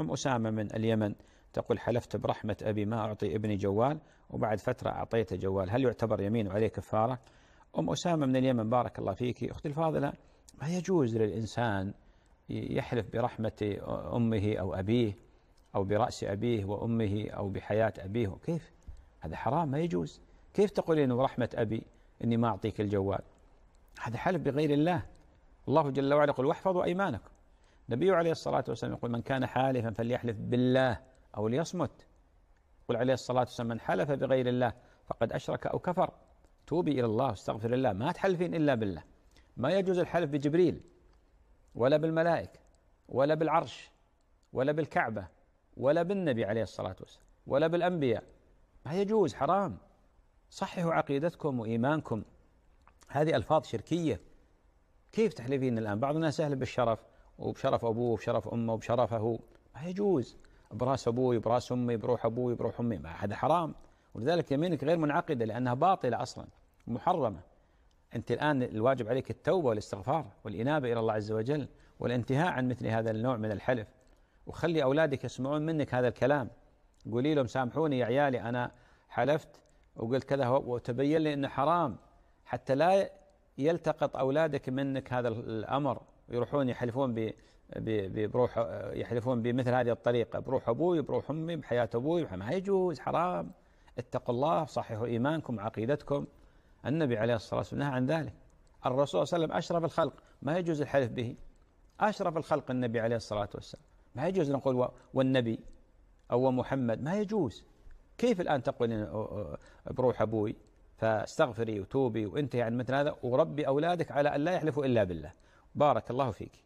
أم أسامة من اليمن تقول حلفت برحمة أبي ما أعطي ابني جوال وبعد فترة أعطيته جوال هل يعتبر يمين وعليه كفارة أم أسامة من اليمن بارك الله فيك أختي الفاضلة ما يجوز للإنسان يحلف برحمة أمه أو أبيه أو برأس أبيه وأمه أو بحياة أبيه كيف هذا حرام ما يجوز كيف تقولين برحمة أبي إني ما أعطيك الجوال هذا حلف بغير الله الله جل وعلا يقول واحفظوا أيمانكم النبي عليه الصلاة والسلام يقول من كان حالفا فليحلف بالله أو ليصمت يقول عليه الصلاة والسلام من حلف بغير الله فقد أشرك أو كفر توبي إلى الله واستغفر الله ما تحلفين إلا بالله ما يجوز الحلف بجبريل ولا بالملائكة ولا بالعرش ولا بالكعبة ولا بالنبي عليه الصلاة والسلام ولا بالأنبياء ما يجوز حرام صححوا عقيدتكم وإيمانكم هذه ألفاظ شركية كيف تحلفين الآن بعض الناس أهل بالشرف وبشرف أبوه وبشرف أمه وبشرفه ما يجوز براس أبوي براس أمي بروح أبوي بروح أمي ما هذا حرام ولذلك يمينك غير منعقدة لأنها باطلة أصلا محرمة أنت الآن الواجب عليك التوبة والاستغفار والإنابة إلى الله عز وجل والانتهاء عن مثل هذا النوع من الحلف وخلي أولادك يسمعون منك هذا الكلام قولي لهم سامحوني يا عيالي أنا حلفت وقلت كذا وتبين لي أنه حرام حتى لا يلتقط أولادك منك هذا الأمر ويروحون يحلفون ب بروح يحلفون بمثل هذه الطريقة بروح أبوي بروح أمي بحياة أبوي ما يجوز حرام اتقوا الله صححوا إيمانكم وعقيدتكم النبي عليه الصلاة والسلام نهى عن ذلك الرسول صلى الله عليه وسلم أشرف الخلق ما يجوز الحلف به أشرف الخلق النبي عليه الصلاة والسلام ما يجوز نقول والنبي أو محمد ما يجوز كيف الآن تقول بروح أبوي فاستغفري وتوبي وانتهي عن مثل هذا وربي أولادك على أن لا يحلفوا إلا بالله بارك الله فيك